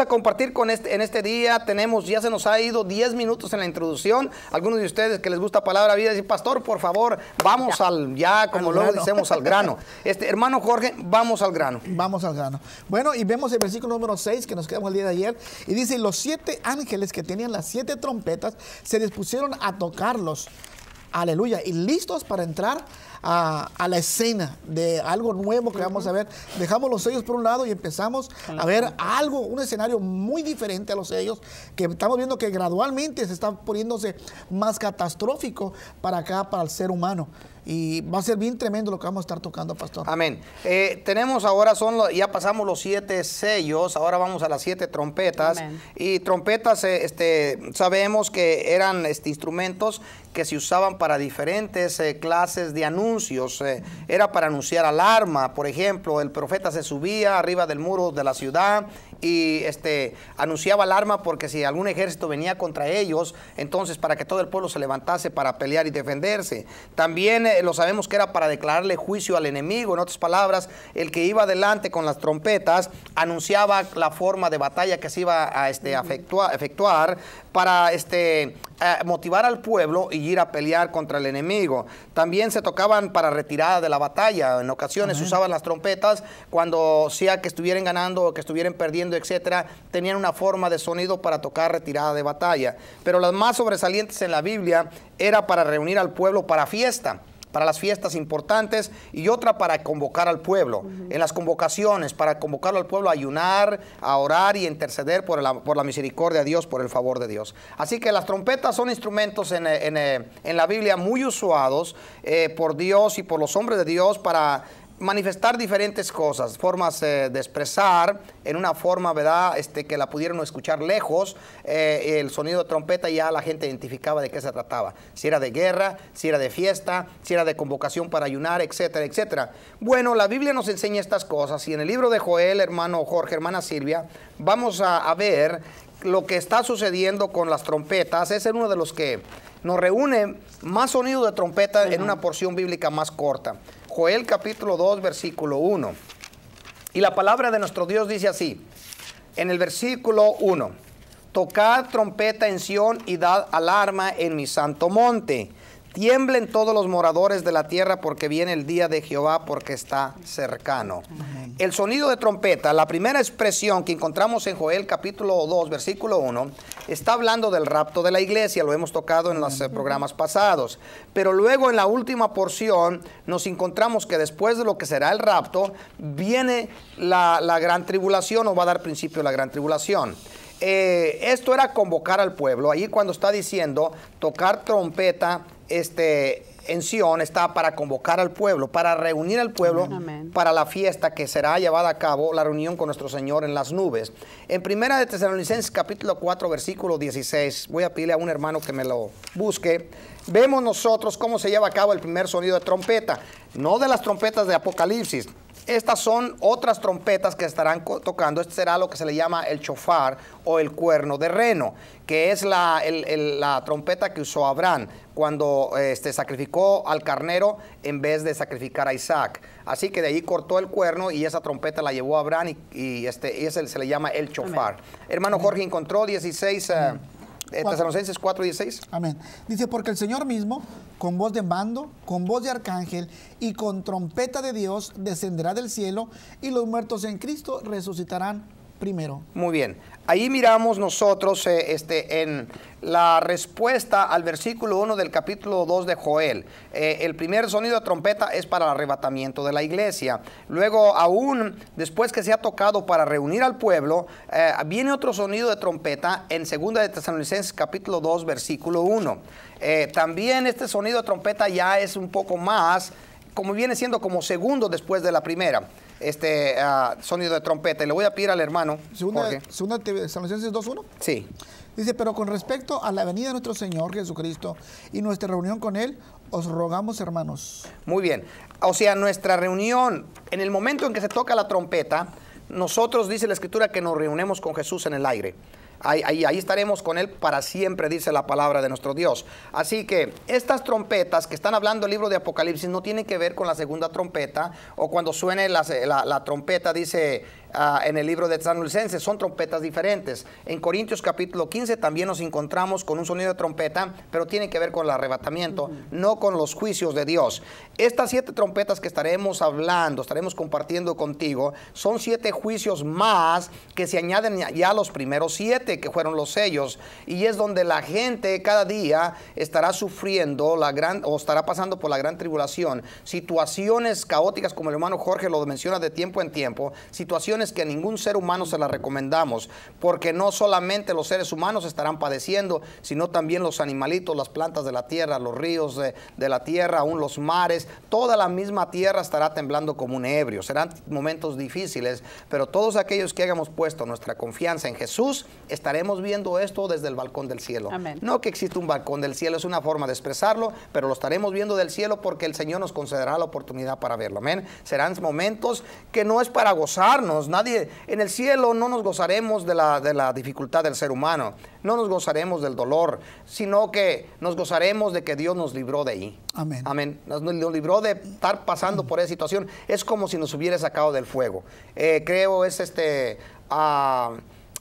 a compartir con este, en este día. Tenemos, ya se nos ha ido 10 minutos en la introducción. Algunos de ustedes que les gusta palabra vida dicen, pastor, por favor, vamos al, ya como lo decimos, al grano. Este, hermano Jorge, vamos al grano. Vamos al grano. Bueno, y vemos el versículo número 6 que nos quedamos el día de ayer. Y dice, los siete ángeles que tenían las siete trompetas se dispusieron a tocarlos. Aleluya. Y listos para entrar a, la escena de algo nuevo que vamos a ver. Dejamos los sellos por un lado y empezamos a ver algo, un escenario muy diferente a los sellos, que estamos viendo que gradualmente se está poniéndose más catastrófico para acá, para el ser humano y va a ser bien tremendo lo que vamos a estar tocando, pastor. Amén. Eh, tenemos ahora, son ya pasamos los siete sellos, ahora vamos a las siete trompetas. Y trompetas, eh, este, sabemos que eran este, instrumentos que se usaban para diferentes eh, clases de anuncios. era para anunciar alarma, por ejemplo, el profeta se subía arriba del muro de la ciudad y este, anunciaba alarma porque si algún ejército venía contra ellos, entonces para que todo el pueblo se levantase para pelear y defenderse. También eh, lo sabemos que era para declararle juicio al enemigo, en otras palabras, el que iba adelante con las trompetas anunciaba la forma de batalla que se iba a este, efectuar, efectuar para este, eh, motivar al pueblo y ir a pelear contra el enemigo. También se tocaban para retirada de la batalla. En ocasiones usaban las trompetas cuando sea que estuvieran ganando o que estuvieran perdiendo, etcétera, tenían una forma de sonido para tocar retirada de batalla. Pero las más sobresalientes en la Biblia era para reunir al pueblo para fiesta para las fiestas importantes y otra para convocar al pueblo. En las convocaciones, para convocarlo al pueblo a ayunar, a orar y interceder por la, por la, misericordia de Dios, por el favor de Dios. Así que las trompetas son instrumentos en, eh, eh, la Biblia muy usados eh, por Dios y por los hombres de Dios para manifestar diferentes cosas, formas eh, de expresar en una forma, ¿verdad? Este, que la pudieron escuchar lejos, eh, el sonido de trompeta y ya la gente identificaba de qué se trataba, si era de guerra, si era de fiesta, si era de convocación para ayunar, etcétera, etcétera. Bueno, la Biblia nos enseña estas cosas y en el libro de Joel, hermano Jorge, hermana Silvia, vamos a, ver lo que está sucediendo con las trompetas. es uno de los que nos reúne más sonido de trompeta en una porción bíblica más corta. Joel capítulo 2, versículo 1. Y la palabra de nuestro Dios dice así, en el versículo 1, tocad trompeta en Sión y dad alarma en mi santo monte Tiemblen todos los moradores de la tierra porque viene el día de Jehová porque está cercano. El sonido de trompeta, la primera expresión que encontramos en Joel capítulo 2, versículo 1, está hablando del rapto de la iglesia, lo hemos tocado en los eh, programas pasados. Pero luego en la última porción nos encontramos que después de lo que será el rapto, viene la, la gran tribulación o va a dar principio la gran tribulación. Eh, esto era convocar al pueblo. Ahí cuando está diciendo tocar trompeta, este, en Sion está para convocar al pueblo, para reunir al pueblo para la fiesta que será llevada a cabo, la reunión con nuestro Señor en las nubes. En Primera de Tesalonicenses capítulo 4 versículo 16, voy a pedirle a un hermano que me lo busque. Vemos nosotros cómo se lleva a cabo el primer sonido de trompeta, no de las trompetas de Apocalipsis, estas son otras trompetas que estarán tocando. Este será lo que se le llama el chofar o el cuerno de reno, que es la, trompeta que usó Abraham cuando este, sacrificó al carnero en vez de sacrificar a Isaac. Así que de ahí cortó el cuerno y esa trompeta la llevó a Abraham y, este, se le llama el chofar. Hermano Jorge encontró 16... 4. y 4:16. Amén. Dice, porque el Señor mismo, con voz de mando, con voz de arcángel y con trompeta de Dios, descenderá del cielo y los muertos en Cristo resucitarán primero. Muy bien. Ahí miramos nosotros eh, este, en la respuesta al versículo 1 del capítulo 2 de Joel. Eh, el primer sonido de trompeta es para el arrebatamiento de la iglesia. Luego, aún después que se ha tocado para reunir al pueblo, eh, viene otro sonido de trompeta en 2 de Tesalonicenses capítulo 2 versículo 1. también este sonido de trompeta ya es un poco más, como viene siendo como segundo después de la primera este ah, sonido de trompeta. Y le voy a pedir al hermano. Segunda, 2.1. Sí. Dice, pero con respecto a la venida de nuestro Señor Jesucristo y nuestra reunión con Él, os rogamos, hermanos. Muy bien. O sea, nuestra reunión, en el momento en que se toca la trompeta, nosotros, dice la Escritura, que nos reunimos con Jesús en el aire ahí, estaremos con él para siempre, dice la palabra de nuestro Dios. Así que estas trompetas que están hablando el libro de Apocalipsis no tienen que ver con la segunda trompeta o cuando suene la trompeta, dice Ah, en el libro de Tzanulcense, son trompetas diferentes. En Corintios capítulo 15 también nos encontramos con un sonido de trompeta, pero tiene que ver con el arrebatamiento, no con los juicios de Dios. Estas siete trompetas que estaremos hablando, estaremos compartiendo contigo, son siete juicios más que se añaden ya a los primeros siete que fueron los sellos. Y es donde la gente cada día estará sufriendo la gran, o estará pasando por la gran tribulación. Situaciones caóticas, como el hermano Jorge lo menciona de tiempo en tiempo, situaciones que a ningún ser humano se la recomendamos, porque no solamente los seres humanos estarán padeciendo, sino también los animalitos, las plantas de la tierra, los ríos de, la tierra, aún los mares, toda la misma tierra estará temblando como un ebrio. Serán momentos difíciles, pero todos aquellos que hayamos puesto nuestra confianza en Jesús, estaremos viendo esto desde el balcón del cielo. No que existe un balcón del cielo, es una forma de expresarlo, pero lo estaremos viendo del cielo porque el Señor nos concederá la oportunidad para verlo. Amén. Serán momentos que no es para gozarnos, Nadie, en el cielo no nos gozaremos de la, dificultad del ser humano, no nos gozaremos del dolor, sino que nos gozaremos de que Dios nos libró de ahí. Amén. Amén. Nos, libró de estar pasando por esa situación. Es como si nos hubiera sacado del fuego. Eh, creo es este a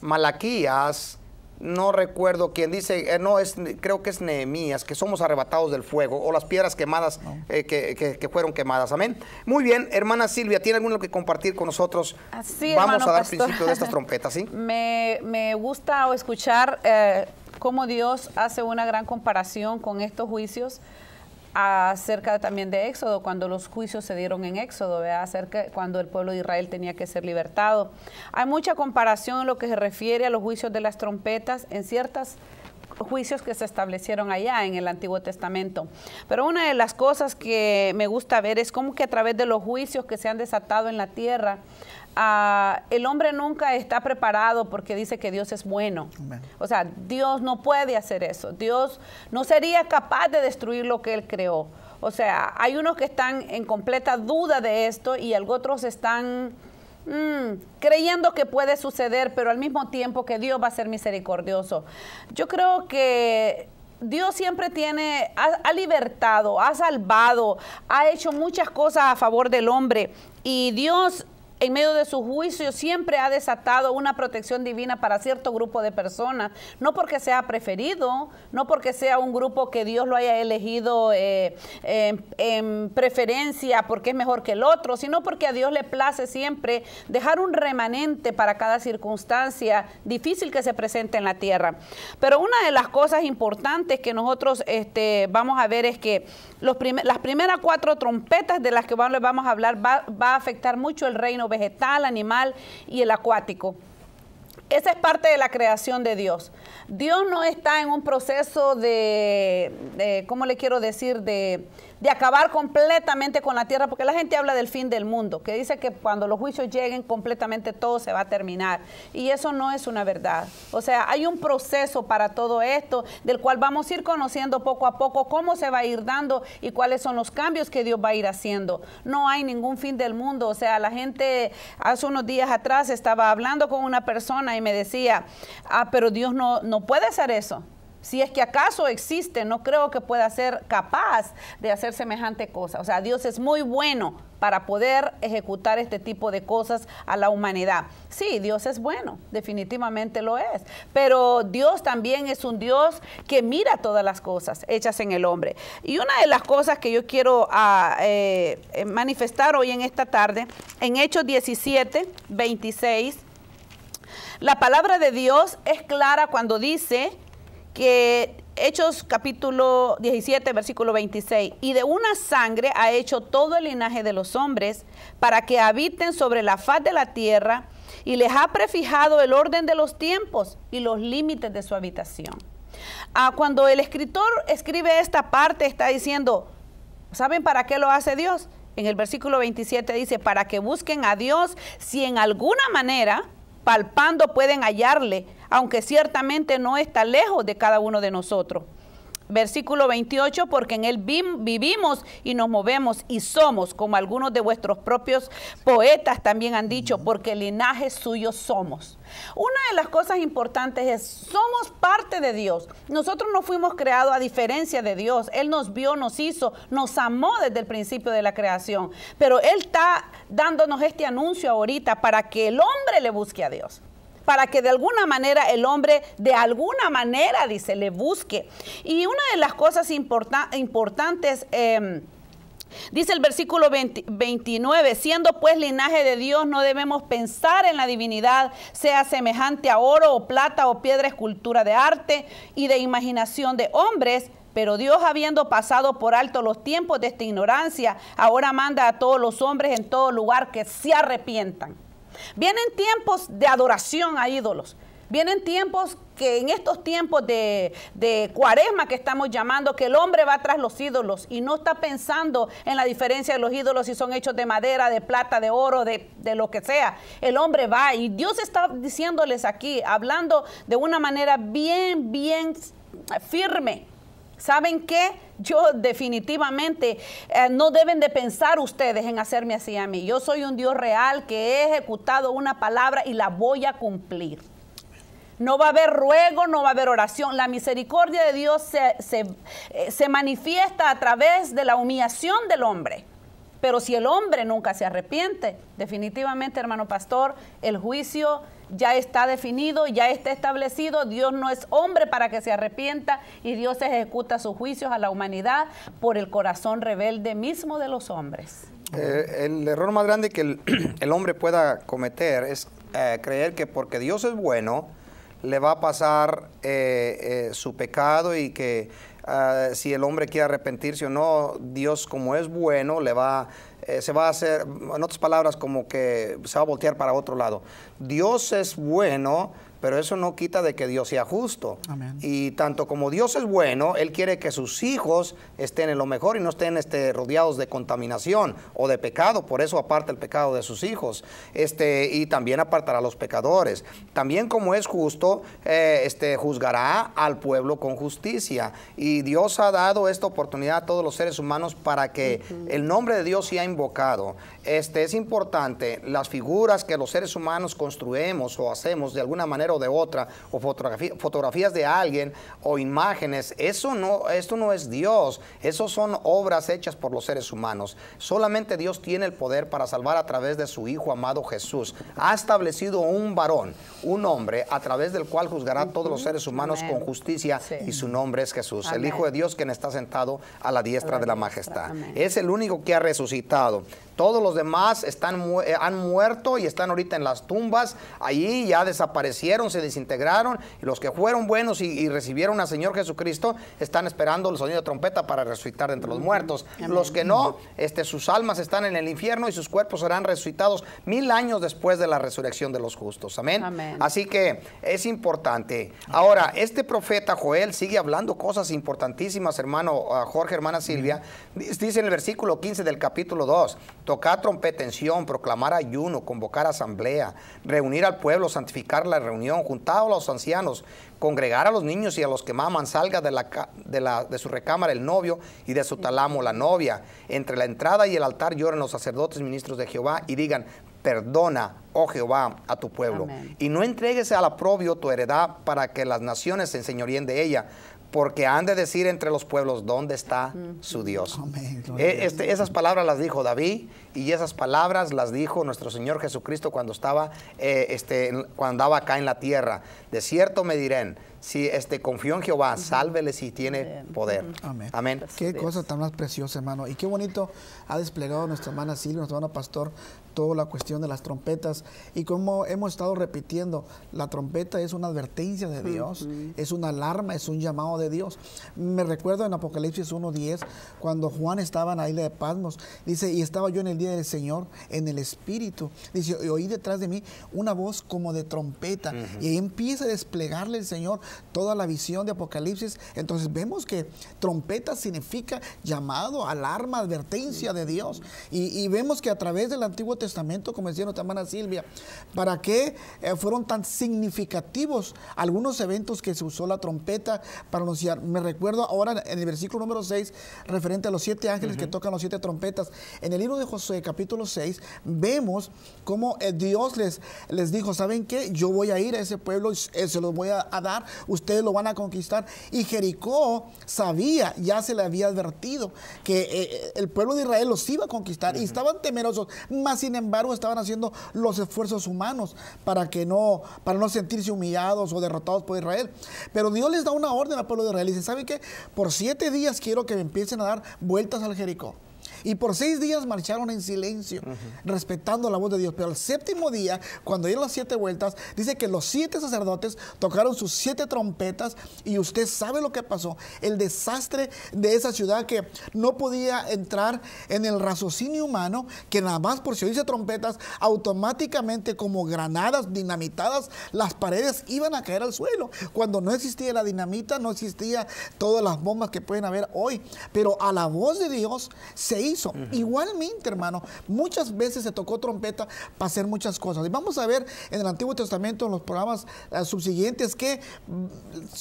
Malaquías no recuerdo quién dice, eh, no, es, creo que es Nehemías, que somos arrebatados del fuego, o las piedras quemadas eh, que, fueron quemadas. Amén. Muy bien, hermana Silvia, ¿tiene alguno que compartir con nosotros? Así, Vamos a dar principio de estas trompetas, ¿sí? me, gusta escuchar eh, cómo Dios hace una gran comparación con estos juicios acerca también de Éxodo, cuando los juicios se dieron en Éxodo, acerca cuando el pueblo de Israel tenía que ser libertado. Hay mucha comparación en lo que se refiere a los juicios de las trompetas en ciertos juicios que se establecieron allá en el Antiguo Testamento. Pero una de las cosas que me gusta ver es cómo que a través de los juicios que se han desatado en la tierra, Ah, el hombre nunca está preparado porque dice que Dios es bueno. O sea, Dios no puede hacer eso. Dios no sería capaz de destruir lo que Él creó. O sea, hay unos que están en completa duda de esto y otros están mm, creyendo que puede suceder, pero al mismo tiempo que Dios va a ser misericordioso. Yo creo que Dios siempre tiene, ha, libertado, ha salvado, ha hecho muchas cosas a favor del hombre. Y Dios en medio de su juicio siempre ha desatado una protección divina para cierto grupo de personas, no porque sea preferido, no porque sea un grupo que Dios lo haya elegido eh, en preferencia porque es mejor que el otro, sino porque a Dios le place siempre dejar un remanente para cada circunstancia difícil que se presente en la tierra. Pero una de las cosas importantes que nosotros este, vamos a ver es que las primeras cuatro trompetas de las que vamos a hablar va, va a afectar mucho el reino vegetal, animal y el acuático. Esa es parte de la creación de Dios. Dios no está en un proceso de, ¿cómo le quiero decir? De, de acabar completamente con la tierra, porque la gente habla del fin del mundo, que dice que cuando los juicios lleguen completamente todo se va a terminar. Y eso no es una verdad. O sea, hay un proceso para todo esto, del cual vamos a ir conociendo poco a poco cómo se va a ir dando y cuáles son los cambios que Dios va a ir haciendo. No hay ningún fin del mundo. O sea, la gente hace unos días atrás estaba hablando con una persona y me decía, ah, pero Dios no, no puede hacer eso. Si es que acaso existe, no creo que pueda ser capaz de hacer semejante cosa. O sea, Dios es muy bueno para poder ejecutar este tipo de cosas a la humanidad. Sí, Dios es bueno, definitivamente lo es, pero Dios también es un Dios que mira todas las cosas hechas en el hombre. Y una de las cosas que yo quiero ah, eh, eh, manifestar hoy en esta tarde, en Hechos 17, 26, la palabra de Dios es clara cuando dice que Hechos capítulo 17, versículo 26, y de una sangre ha hecho todo el linaje de los hombres para que habiten sobre la faz de la tierra y les ha prefijado el orden de los tiempos y los límites de su habitación. Ah, cuando el escritor escribe esta parte está diciendo, ¿saben para qué lo hace Dios? En el versículo 27 dice, para que busquen a Dios si en alguna manera palpando pueden hallarle, aunque ciertamente no está lejos de cada uno de nosotros. Versículo 28, porque en Él vivimos y nos movemos y somos, como algunos de vuestros propios poetas también han dicho, porque el linaje suyo somos. Una de las cosas importantes es, somos parte de Dios. Nosotros no fuimos creados a diferencia de Dios. Él nos vio, nos hizo, nos amó desde el principio de la creación. Pero Él está dándonos este anuncio ahorita para que el hombre le busque a Dios para que de alguna manera el hombre, de alguna manera, dice, le busque. Y una de las cosas importantes... Em, dice el versículo 29, siendo pues linaje de Dios, no debemos pensar en la divinidad, sea semejante a oro o plata o piedra escultura de arte y de imaginación de hombres, pero Dios, habiendo pasado por alto los tiempos de esta ignorancia, ahora manda a todos los hombres en todo lugar que se arrepientan. Vienen tiempos de adoración a ídolos. Vienen tiempos que en estos tiempos de, de, cuaresma que estamos llamando, que el hombre va tras los ídolos y no está pensando en la diferencia de los ídolos si son hechos de madera, de plata, de oro, de, de lo que sea. El hombre va y Dios está diciéndoles aquí, hablando de una manera bien, bien firme ¿Saben qué? Yo definitivamente eh, no deben de pensar ustedes en hacerme así a mí. Yo soy un Dios real que he ejecutado una palabra y la voy a cumplir. No va a haber ruego, no va a haber oración. La misericordia de Dios se, se, eh, manifiesta a través de la humillación del hombre. Pero si el hombre nunca se arrepiente, definitivamente, hermano pastor, el juicio ya está definido, ya está establecido, Dios no es hombre para que se arrepienta y Dios ejecuta sus juicios a la humanidad por el corazón rebelde mismo de los hombres. Eh, el error más grande que el, hombre pueda cometer es eh, creer que porque Dios es bueno, le va a pasar eh, su pecado y que ah, si el hombre quiere arrepentirse o no, Dios como es bueno le va a eh, se va a hacer, en otras palabras, como que se va a voltear para otro lado. Dios es bueno pero eso no quita de que Dios sea justo. Y tanto como Dios es bueno, Él quiere que sus hijos estén en lo mejor y no estén este, rodeados de contaminación o de pecado, por eso aparta el pecado de sus hijos, este, y también apartará a los pecadores. También como es justo, eh, este, juzgará al pueblo con justicia. Y Dios ha dado esta oportunidad a todos los seres humanos para que el nombre de Dios sea invocado. Este, es importante, las figuras que los seres humanos construimos o hacemos de alguna manera, o de otra, o fotografías de alguien o imágenes, eso no, esto no es Dios, eso son obras hechas por los seres humanos. Solamente Dios tiene el poder para salvar a través de su Hijo amado Jesús. Ha establecido un varón, un hombre, a través del cual juzgará a todos los seres humanos con justicia y su nombre es Jesús, el Hijo de Dios quien está sentado a la diestra de la majestad. Es el único que ha resucitado. Todos los demás están, eh, han muerto y están ahorita en las tumbas. Allí ya desaparecieron, se desintegraron. Y los que fueron buenos y, recibieron al Señor Jesucristo están esperando el sonido de trompeta para resucitar de entre los muertos. Los que no, este, sus almas están en el infierno y sus cuerpos serán resucitados mil años después de la resurrección de los justos. Amén. Amén. Así que es importante. Ahora, este profeta Joel sigue hablando cosas importantísimas, hermano Jorge, hermana Silvia. Dice en el versículo 15 del capítulo 2 tocar trompeta proclamar ayuno, convocar asamblea, reunir al pueblo, santificar la reunión, juntar a los ancianos, congregar a los niños y a los que maman, salga de, la, de, su recámara el novio y de su talamo la novia. Entre la entrada y el altar lloran los sacerdotes ministros de Jehová y digan, perdona, oh Jehová, a tu pueblo. Y no entregues al aprobio tu heredad para que las naciones se enseñorien de ella, porque han de decir entre los pueblos dónde está su Dios. E, este, esas palabras las dijo David y esas palabras las dijo nuestro Señor Jesucristo cuando estaba eh, este, cuando andaba acá en la tierra. De cierto me dirán, si este, confío en Jehová, sálvele si tiene poder. Amén. Amén. Qué cosa tan más preciosa, hermano. Y qué bonito ha desplegado nuestra hermana Silvia, nuestra hermana pastor, toda la cuestión de las trompetas. Y como hemos estado repitiendo, la trompeta es una advertencia de Dios, es una alarma, es un llamado de Dios. Me recuerdo en Apocalipsis 1.10, cuando Juan estaba en la isla de pasmos dice, y estaba yo en el día del Señor, en el Espíritu. Dice, y oí detrás de mí una voz como de trompeta. Y empieza a desplegarle el Señor toda la visión de Apocalipsis. Entonces vemos que trompeta significa llamado, alarma, advertencia de Dios. Y, vemos que a través del Antiguo Testamento, como decía nuestra hermana Silvia, ¿para qué eh, fueron tan significativos algunos eventos que se usó la trompeta para anunciar? Me recuerdo ahora en el versículo número 6, referente a los siete ángeles que tocan los siete trompetas. En el libro de José capítulo 6, vemos cómo eh, Dios les, les dijo, ¿saben qué? Yo voy a ir a ese pueblo, y eh, se los voy a dar ustedes lo van a conquistar. Y Jericó sabía, ya se le había advertido que eh, eh, el pueblo de Israel los iba a conquistar y estaban temerosos, más sin embargo estaban haciendo los esfuerzos humanos para que no, para no sentirse humillados o derrotados por Israel. Pero Dios les da una orden al pueblo de Israel y dice, ¿sabe qué? Por siete días quiero que me empiecen a dar vueltas al Jericó. Y por seis días marcharon en silencio, respetando la voz de Dios. Pero al séptimo día, cuando dieron las siete vueltas, dice que los siete sacerdotes tocaron sus siete trompetas y usted sabe lo que pasó. El desastre de esa ciudad que no podía entrar en el raciocinio humano, que nada más por si oírse trompetas, automáticamente como granadas dinamitadas, las paredes iban a caer al suelo. Cuando no existía la dinamita, no existía todas las bombas que pueden haber hoy. Pero a la voz de Dios se Igualmente, hermano, muchas veces se tocó trompeta para hacer muchas cosas. Y vamos a ver en el Antiguo Testamento, en los programas eh, subsiguientes, que, mm,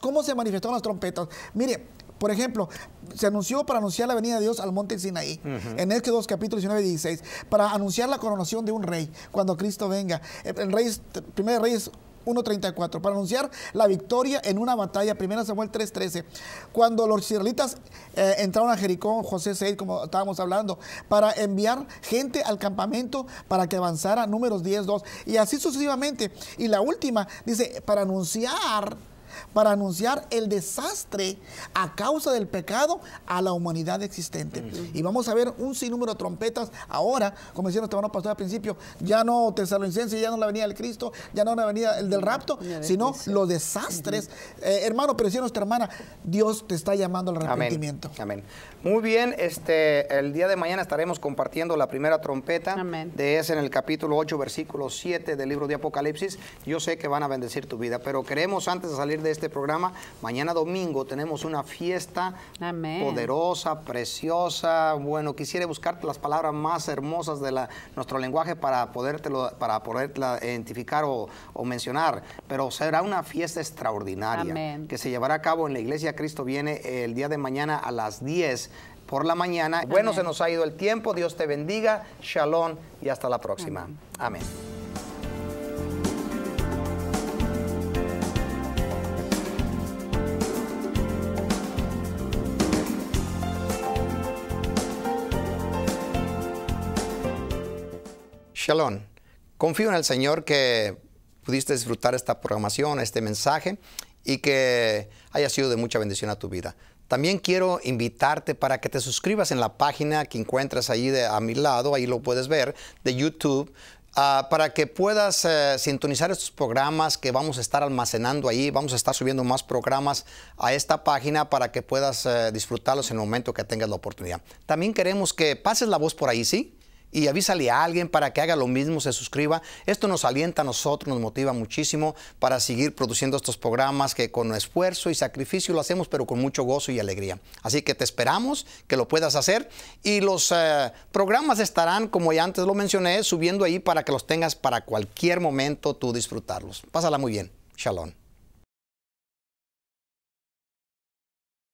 cómo se manifestaron las trompetas. Mire, por ejemplo, se anunció para anunciar la venida de Dios al monte Sinaí, en -huh. en Éxodo capítulo 19 y 16, para anunciar la coronación de un rey cuando Cristo venga. El, rey, primer rey 1.34 para anunciar la victoria en una batalla. Primera Samuel 3.13. Cuando los israelitas eh, entraron a Jericó, José 6, como estábamos hablando, para enviar gente al campamento para que avanzara, números 10.2. Y así sucesivamente. Y la última dice, para anunciar para anunciar el desastre a causa del pecado a la humanidad existente. Y vamos a ver un sinnúmero de trompetas ahora, como decía nuestro hermano pastor al principio, ya no tesalonicense, ya no la venida del Cristo, ya no la venida el del rapto, sino los desastres. Eh, hermano, pero decía nuestra hermana, Dios te está llamando al arrepentimiento. Amén. Muy bien, este, el día de mañana estaremos compartiendo la primera trompeta de ese en el capítulo 8, versículo 7 del libro de Apocalipsis. Yo sé que van a bendecir tu vida, pero queremos antes de salir de este programa, mañana domingo tenemos una fiesta poderosa, preciosa. Bueno, quisiera buscarte las palabras más hermosas de nuestro lenguaje para podértelo, para poderla identificar o, mencionar, pero será una fiesta extraordinaria que se llevará a cabo en la Iglesia Cristo Viene el día de mañana a las 10 por la mañana. Bueno, se nos ha ido el tiempo. Dios te bendiga. Shalom y hasta la próxima. Amén. Shalom. Confío en el Señor que pudiste disfrutar esta programación, este mensaje y que haya sido de mucha bendición a tu vida. También quiero invitarte para que te suscribas en la página que encuentras ahí de, a mi lado, ahí lo puedes ver, de YouTube. Ah, para que puedas eh, sintonizar estos programas que vamos a estar almacenando ahí, vamos a estar subiendo más programas a esta página para que puedas eh, disfrutarlos en el momento que tengas la oportunidad. También queremos que pases la voz por ahí, ¿sí? y avísale a alguien para que haga lo mismo, se suscriba. Esto nos alienta a nosotros, nos motiva muchísimo para seguir produciendo estos programas que con esfuerzo y sacrificio lo hacemos, pero con mucho gozo y alegría. Así que te esperamos que lo puedas hacer y los eh, programas estarán, como ya antes lo mencioné, subiendo ahí para que los tengas para cualquier momento tú disfrutarlos. Pásala muy bien. Shalom.